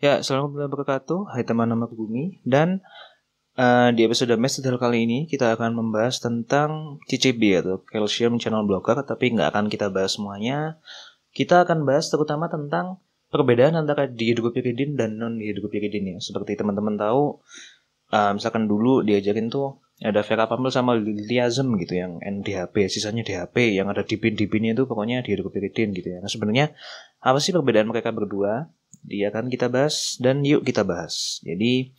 Ya, assalamualaikum warahmatullahi wabarakatuh. Hai teman, nama aku Bumi dan uh, di episode Master kali ini kita akan membahas tentang CCB atau Calcium Channel Blocker, tapi nggak akan kita bahas semuanya. Kita akan bahas terutama tentang perbedaan antara dihidropiridin dan non dihidropiridin ya. Seperti teman-teman tahu, uh, misalkan dulu diajarin tuh ada verapamil sama liliazem gitu yang NDHP, sisanya DHP yang ada dipin-dipinnya itu pokoknya dihidropiridin gitu ya. Nah sebenarnya apa sih perbedaan mereka berdua? dia akan kita bahas dan yuk kita bahas. Jadi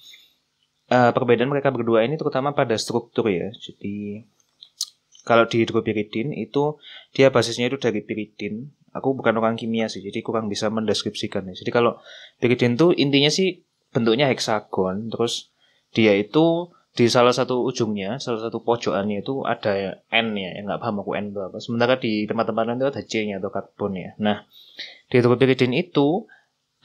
uh, perbedaan mereka berdua ini terutama pada struktur ya. Jadi kalau di hidropiridin itu dia basisnya itu dari piridin. Aku bukan orang kimia sih, jadi kurang bisa mendeskripsikan ya. Jadi kalau piridin itu intinya sih bentuknya heksagon, terus dia itu di salah satu ujungnya, salah satu pojokannya itu ada N-nya, yang nggak paham aku N berapa. Sementara di tempat-tempat lain itu ada C-nya atau karbon ya. Nah, di hidropiridin itu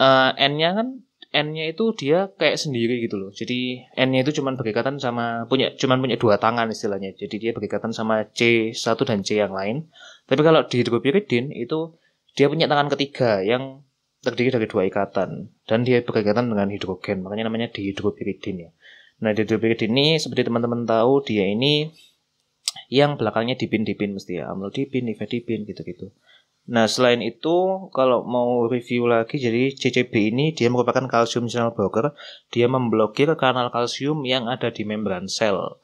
uh, n-nya kan n-nya itu dia kayak sendiri gitu loh. Jadi n-nya itu cuman berikatan sama punya cuman punya dua tangan istilahnya. Jadi dia berikatan sama C1 dan C yang lain. Tapi kalau di hidropiridin itu dia punya tangan ketiga yang terdiri dari dua ikatan dan dia berkaitan dengan hidrogen makanya namanya dihidropiridin ya nah dihidropiridin ini seperti teman-teman tahu dia ini yang belakangnya dipin dipin mesti ya amlodipin, nifedipin gitu-gitu Nah, selain itu, kalau mau review lagi, jadi CCB ini dia merupakan kalsium channel blocker. Dia memblokir kanal kalsium yang ada di membran sel.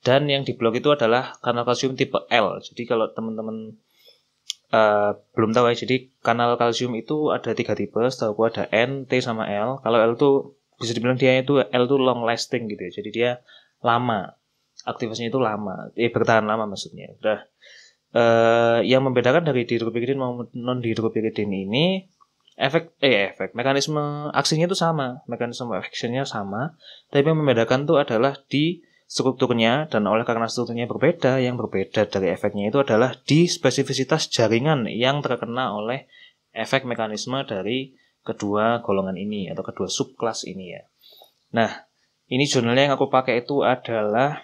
Dan yang diblok itu adalah kanal kalsium tipe L. Jadi kalau teman-teman uh, belum tahu ya, jadi kanal kalsium itu ada tiga tipe. Setahu aku ada N, T, sama L. Kalau L itu bisa dibilang dia itu L itu long lasting gitu ya. Jadi dia lama. Aktivasinya itu lama. Eh, bertahan lama maksudnya. Udah eh, yang membedakan dari dihidropiridin maupun non dihidropiridin ini efek eh efek mekanisme aksinya itu sama mekanisme actionnya sama tapi yang membedakan itu adalah di strukturnya dan oleh karena strukturnya berbeda yang berbeda dari efeknya itu adalah di spesifisitas jaringan yang terkena oleh efek mekanisme dari kedua golongan ini atau kedua subkelas ini ya nah ini jurnalnya yang aku pakai itu adalah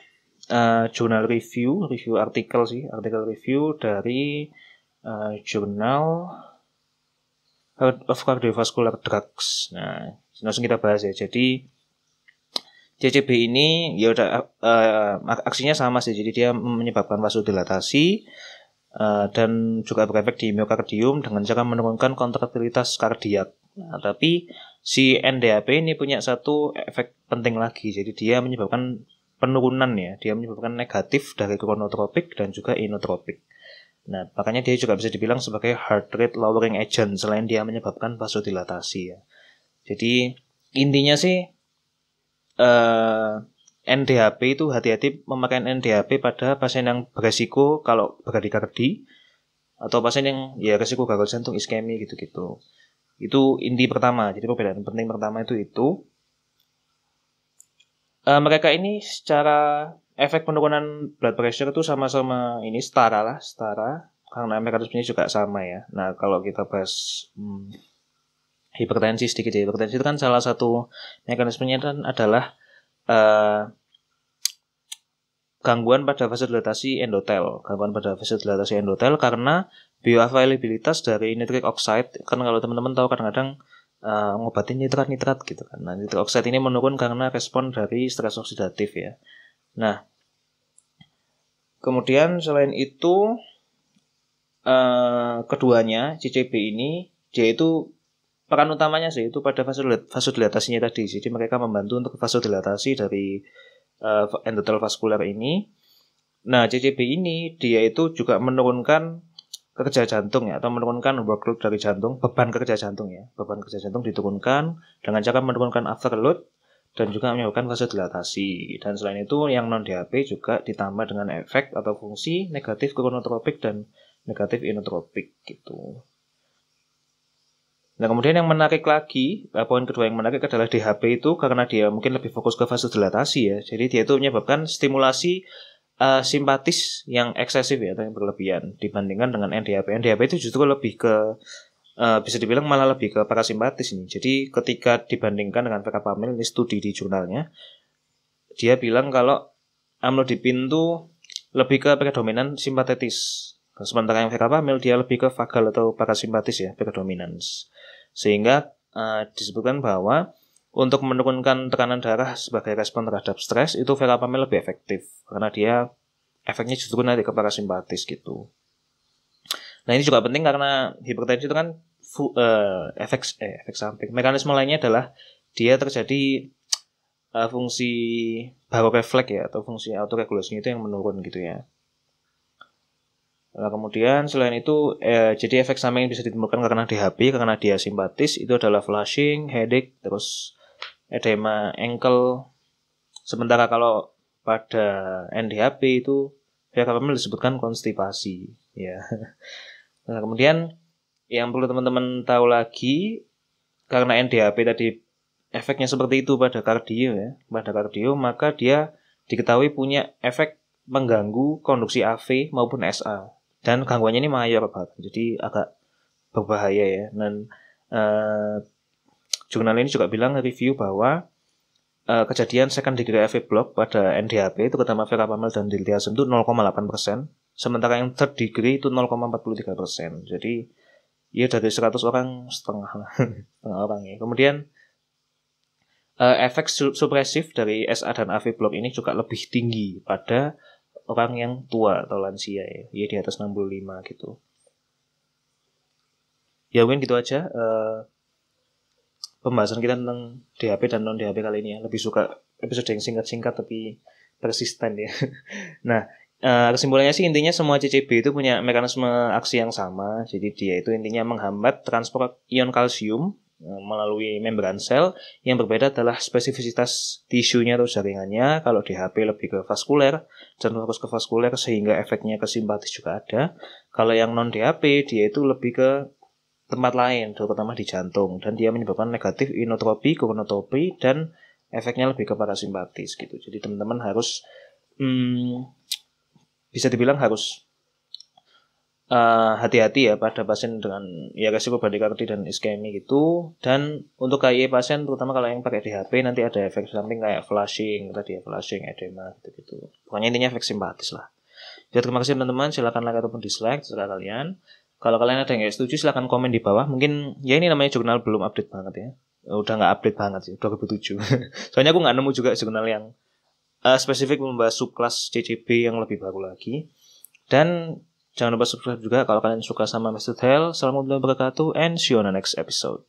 uh, jurnal review, review artikel sih, artikel review dari uh, jurnal Heart of Cardiovascular Drugs. Nah, langsung kita bahas ya. Jadi CCB ini ya udah uh, aksinya sama sih. Jadi dia menyebabkan vasodilatasi uh, dan juga berefek di miokardium dengan cara menurunkan kontraktilitas kardiak. Nah, tapi si NDAP ini punya satu efek penting lagi. Jadi dia menyebabkan penurunan ya. Dia menyebabkan negatif dari gonotropik dan juga inotropik. Nah, makanya dia juga bisa dibilang sebagai heart rate lowering agent selain dia menyebabkan vasodilatasi ya. Jadi intinya sih eh, NDHP itu hati-hati memakai NDHP pada pasien yang beresiko kalau beradikardi atau pasien yang ya resiko gagal jantung iskemi gitu-gitu. Itu inti pertama. Jadi perbedaan penting pertama itu itu uh, mereka ini secara efek penurunan blood pressure itu sama-sama ini setara lah setara karena mekanismenya juga sama ya. Nah kalau kita bahas hmm, hipertensi sedikit ya. hipertensi itu kan salah satu mekanismenya kan adalah uh, gangguan pada vasodilatasi endotel, gangguan pada vasodilatasi endotel karena bioavailabilitas dari nitric oxide. Kan kalau teman-teman tahu kadang-kadang Eh, ngobatin nitrat-nitrat gitu kan. Nah, nitrat oksida ini menurun karena respon dari stres oksidatif ya. Nah, kemudian selain itu uh, keduanya CCB ini dia itu peran utamanya sih itu pada vasodilatasinya tadi. Jadi mereka membantu untuk vasodilatasi dari uh, endotel vaskuler ini. Nah, CCB ini dia itu juga menurunkan kerja jantung ya atau menurunkan workload dari jantung, beban kerja jantung ya. Beban kerja jantung diturunkan dengan cara menurunkan afterload dan juga menyebabkan fase dilatasi Dan selain itu yang non DHP juga ditambah dengan efek atau fungsi negatif kronotropik dan negatif inotropik gitu. Nah kemudian yang menarik lagi, eh, poin kedua yang menarik adalah DHP itu karena dia mungkin lebih fokus ke fase dilatasi ya. Jadi dia itu menyebabkan stimulasi uh, simpatis yang eksesif ya atau yang berlebihan dibandingkan dengan NDAP. NDAP itu justru lebih ke uh, bisa dibilang malah lebih ke parasimpatis ini Jadi ketika dibandingkan dengan PK Pamil ini studi di jurnalnya dia bilang kalau amlodipin itu lebih ke predominan simpatetis. Sementara yang VK Pamil dia lebih ke vagal atau parasimpatis ya, predominans. Sehingga uh, disebutkan bahwa untuk menurunkan tekanan darah sebagai respon terhadap stres, itu verapamil lebih efektif karena dia efeknya justru nanti ke parasimpatis gitu. Nah ini juga penting karena hipertensi itu kan uh, efek eh, efek samping. Mekanisme lainnya adalah dia terjadi uh, fungsi barorefleks ya atau fungsi autoregulasinya itu yang menurun gitu ya. Nah, kemudian selain itu eh, jadi efek samping yang bisa ditemukan karena DHP karena dia simpatis itu adalah flushing, headache, terus edema ankle. Sementara kalau pada NDHP itu pihak kapan disebutkan konstipasi ya. Nah, kemudian yang perlu teman-teman tahu lagi karena NDHP tadi efeknya seperti itu pada kardio ya, pada kardio maka dia diketahui punya efek mengganggu konduksi AV maupun SA dan gangguannya ini mayor banget jadi agak berbahaya ya dan uh, jurnal ini juga bilang review bahwa uh, kejadian second degree AV block pada ndap itu terutama Vera dan diltiazem itu 0,8 sementara yang third degree itu 0,43 jadi ya dari 100 orang setengah setengah orang ya kemudian uh, efek supresif dari SA dan AV block ini juga lebih tinggi pada orang yang tua atau lansia ya, ya di atas 65 gitu ya mungkin gitu aja uh, pembahasan kita tentang DHP dan non DHP kali ini ya. Lebih suka episode yang singkat-singkat tapi persisten ya. nah, eh, kesimpulannya sih intinya semua CCB itu punya mekanisme aksi yang sama. Jadi dia itu intinya menghambat transport ion kalsium eh, melalui membran sel. Yang berbeda adalah spesifisitas tisunya atau jaringannya. Kalau DHP lebih ke vaskuler dan fokus ke vaskuler sehingga efeknya ke simpatis juga ada. Kalau yang non DHP dia itu lebih ke tempat lain, terutama di jantung, dan dia menyebabkan negatif inotropi, gonotropi, dan efeknya lebih kepada simpatis gitu. Jadi teman-teman harus hmm, bisa dibilang harus eh, hati-hati uh, ya pada pasien dengan ya resiko badikardi dan iskemi gitu. Dan untuk KIE pasien terutama kalau yang pakai DHP nanti ada efek samping kayak flushing tadi ya flushing, edema gitu-gitu. Pokoknya intinya efek simpatis lah. Jadi ya, terima kasih teman-teman, silakan like ataupun dislike terserah kalian. Kalau kalian ada yang gak setuju silahkan komen di bawah. Mungkin ya ini namanya jurnal belum update banget ya. Eh, udah nggak update banget sih, 2007. Soalnya aku nggak nemu juga jurnal yang uh, spesifik membahas subclass CCB yang lebih baru lagi. Dan jangan lupa subscribe juga kalau kalian suka sama Mr. Tell. Assalamualaikum warahmatullahi wabarakatuh and see you on the next episode.